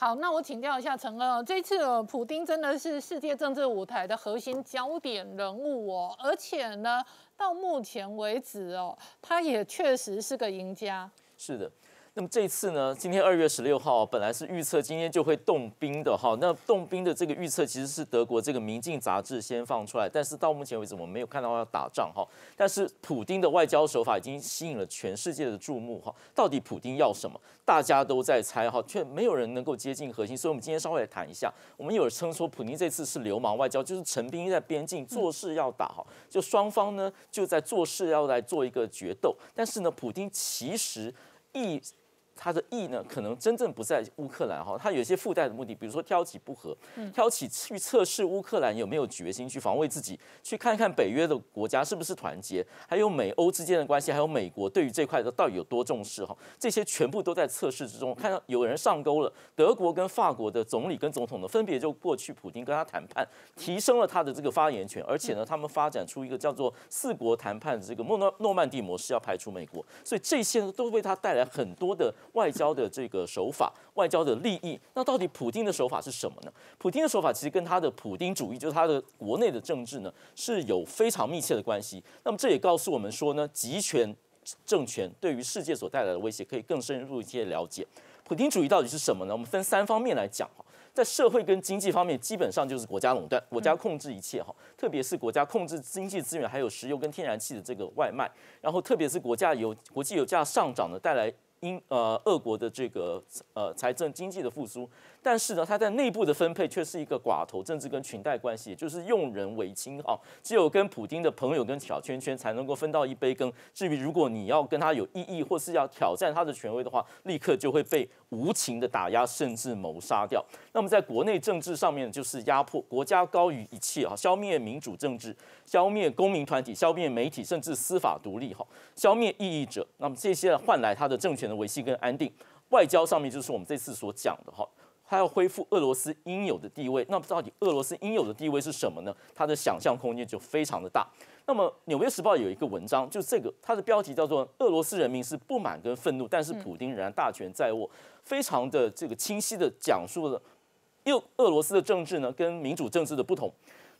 好，那我请教一下陈恩哦，这次的普丁真的是世界政治舞台的核心焦点人物哦，而且呢，到目前为止哦，他也确实是个赢家。是的。那么这次呢？今天二月十六号，本来是预测今天就会冻兵的哈。那冻兵的这个预测其实是德国这个《明镜》杂志先放出来，但是到目前为止，我们没有看到要打仗哈。但是普京的外交手法已经吸引了全世界的注目哈。到底普丁要什么？大家都在猜哈，却没有人能够接近核心。所以，我们今天稍微来谈一下。我们有人称说，普丁这次是流氓外交，就是陈兵在边境做事要打哈，就双方呢就在做事要来做一个决斗。但是呢，普丁其实意。他的意呢，可能真正不在乌克兰哈，他有些附带的目的，比如说挑起不和，挑起去测试乌克兰有没有决心去防卫自己，去看看北约的国家是不是团结，还有美欧之间的关系，还有美国对于这块的到底有多重视哈，这些全部都在测试之中。看到有人上钩了，德国跟法国的总理跟总统呢，分别就过去，普京跟他谈判，提升了他的这个发言权，而且呢，他们发展出一个叫做四国谈判的这个诺诺曼底模式，要排除美国，所以这些都为他带来很多的。外交的这个手法，外交的利益，那到底普京的手法是什么呢？普京的手法其实跟他的普丁主义，就是他的国内的政治呢，是有非常密切的关系。那么这也告诉我们说呢，集权政权对于世界所带来的威胁，可以更深入一些了解。普丁主义到底是什么呢？我们分三方面来讲哈，在社会跟经济方面，基本上就是国家垄断，国家控制一切哈，特别是国家控制经济资源，还有石油跟天然气的这个外卖，然后特别是国家油，国际油价上涨呢带来。因呃，俄国的这个呃财政经济的复苏。但是呢，他在内部的分配却是一个寡头政治跟裙带关系，就是用人为亲哈，只有跟普京的朋友跟小圈圈才能够分到一杯羹。至于如果你要跟他有异议，或是要挑战他的权威的话，立刻就会被无情的打压，甚至谋杀掉。那么在国内政治上面，就是压迫国家高于一切哈，消灭民主政治，消灭公民团体，消灭媒体，甚至司法独立哈，消灭异议者。那么这些换来他的政权的维系跟安定。外交上面就是我们这次所讲的哈。他要恢复俄罗斯应有的地位，那到底俄罗斯应有的地位是什么呢？他的想象空间就非常的大。那么《纽约时报》有一个文章，就这个，它的标题叫做《俄罗斯人民是不满跟愤怒》，但是普京仍然大权在握，非常的这个清晰的讲述了，又俄罗斯的政治呢，跟民主政治的不同。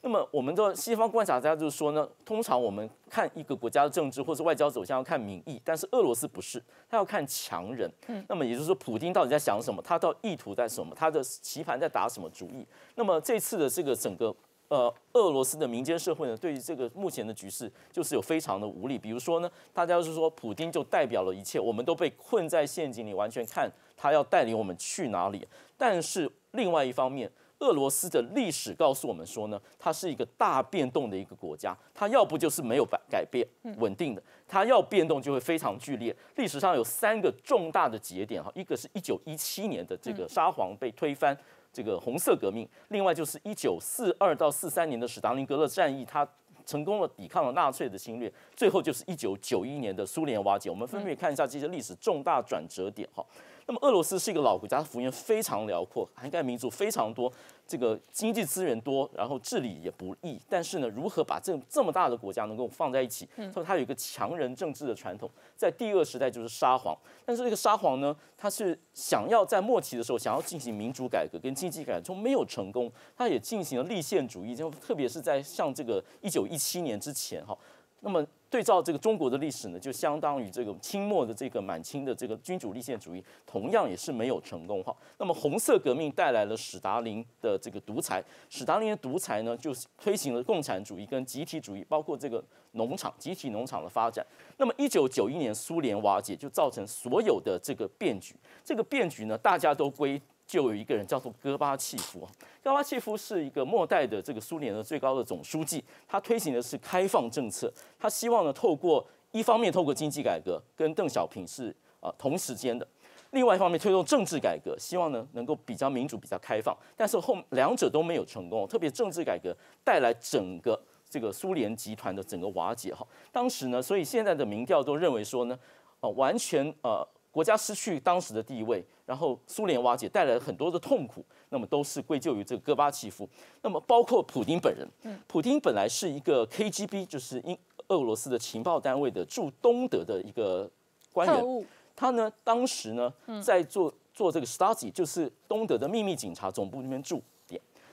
那么我们的西方观察家就是说呢，通常我们看一个国家的政治或是外交走向要看民意，但是俄罗斯不是，他要看强人。嗯，那么也就是说，普京到底在想什么？他的意图在什么？他的棋盘在打什么主意？那么这次的这个整个呃，俄罗斯的民间社会呢，对于这个目前的局势就是有非常的无力。比如说呢，大家就是说普京就代表了一切，我们都被困在陷阱里，完全看他要带领我们去哪里。但是另外一方面，俄罗斯的历史告诉我们说呢，它是一个大变动的一个国家，它要不就是没有改改变稳定的，它要变动就会非常剧烈。历史上有三个重大的节点哈，一个是一九一七年的这个沙皇被推翻，这个红色革命；另外就是一九四二到四三年的史达林格勒战役，它成功了抵抗了纳粹的侵略；最后就是一九九一年的苏联瓦解。我们分别看一下这些历史重大转折点哈。那么俄罗斯是一个老国家，幅员非常辽阔，涵盖民族非常多，这个经济资源多，然后治理也不易。但是呢，如何把这这么大的国家能够放在一起？他说，他有一个强人政治的传统，在第二时代就是沙皇。但是这个沙皇呢，他是想要在末期的时候想要进行民主改革跟经济改革，没有成功。他也进行了立宪主义，就特别是在像这个一九一七年之前哈。那么对照这个中国的历史呢，就相当于这个清末的这个满清的这个君主立宪主义，同样也是没有成功哈。那么红色革命带来了史达林的这个独裁，史达林的独裁呢，就推行了共产主义跟集体主义，包括这个农场集体农场的发展。那么一九九一年苏联瓦解，就造成所有的这个变局。这个变局呢，大家都归。就有一个人叫做戈巴契夫，戈巴契夫是一个末代的这个苏联的最高的总书记，他推行的是开放政策，他希望呢透过一方面透过经济改革，跟邓小平是啊同时间的，另外一方面推动政治改革，希望呢能够比较民主、比较开放，但是后两者都没有成功，特别政治改革带来整个这个苏联集团的整个瓦解哈。当时呢，所以现在的民调都认为说呢，啊完全啊。国家失去当时的地位，然后苏联瓦解带来了很多的痛苦，那么都是归咎于这个戈巴契夫。那么包括普京本人，普京本来是一个 KGB，就是俄罗斯的情报单位的驻东德的一个官员，他呢当时呢在做做这个 Stasi，就是东德的秘密警察总部那边住。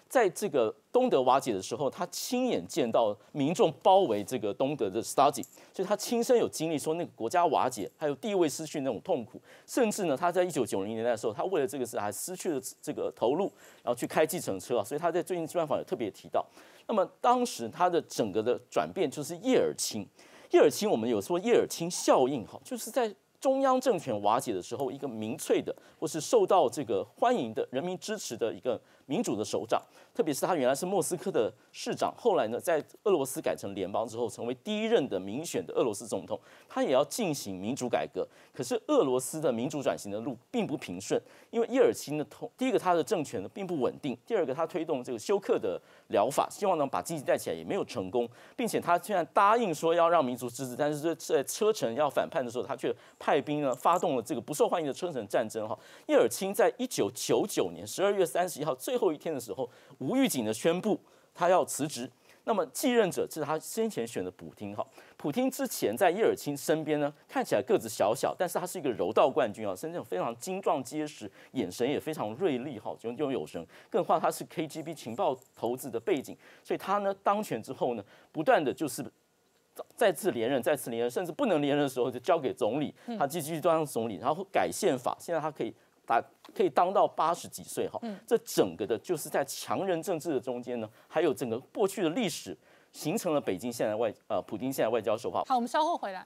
在这个东德瓦解的时候，他亲眼见到民众包围这个东德的 s t a d y 所以他亲身有经历说那个国家瓦解，还有地位失去那种痛苦。甚至呢，他在一九九零年代的时候，他为了这个事还失去了这个投入，然后去开计程车。所以他在最近专访也特别提到。那么当时他的整个的转变就是叶尔钦。叶尔钦我们有说叶尔钦效应哈，就是在中央政权瓦解的时候，一个民粹的或是受到这个欢迎的人民支持的一个。民主的首长，特别是他原来是莫斯科的市长，后来呢，在俄罗斯改成联邦之后，成为第一任的民选的俄罗斯总统。他也要进行民主改革，可是俄罗斯的民主转型的路并不平顺，因为叶尔钦的通，第一个他的政权呢并不稳定，第二个他推动这个休克的疗法，希望能把经济带起来，也没有成功，并且他虽然答应说要让民族自治，但是这在车臣要反叛的时候，他却派兵呢发动了这个不受欢迎的车臣战争。哈，叶尔钦在一九九九年十二月三十一号最。最后一天的时候，吴玉景的宣布他要辞职。那么继任者是他先前选的普京哈。普京之前在叶尔钦身边呢，看起来个子小小，但是他是一个柔道冠军啊，是那种非常精壮结实，眼神也非常锐利哈，炯炯有神。更何况他是 KGB 情报头子的背景，所以他呢当权之后呢，不断的就是再次连任，再次连任，甚至不能连任的时候就交给总理，他继续当总理，然后改宪法，现在他可以。打可以当到八十几岁哈，这整个的就是在强人政治的中间呢，还有整个过去的历史形成了北京现在外呃，普京现在外交手法。好，我们稍后回来。